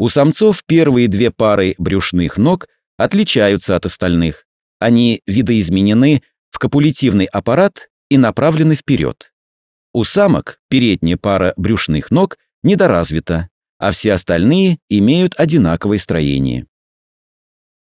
У самцов первые две пары брюшных ног отличаются от остальных. Они видоизменены в копулятивный аппарат и направлены вперед. У самок передняя пара брюшных ног недоразвита, а все остальные имеют одинаковое строение.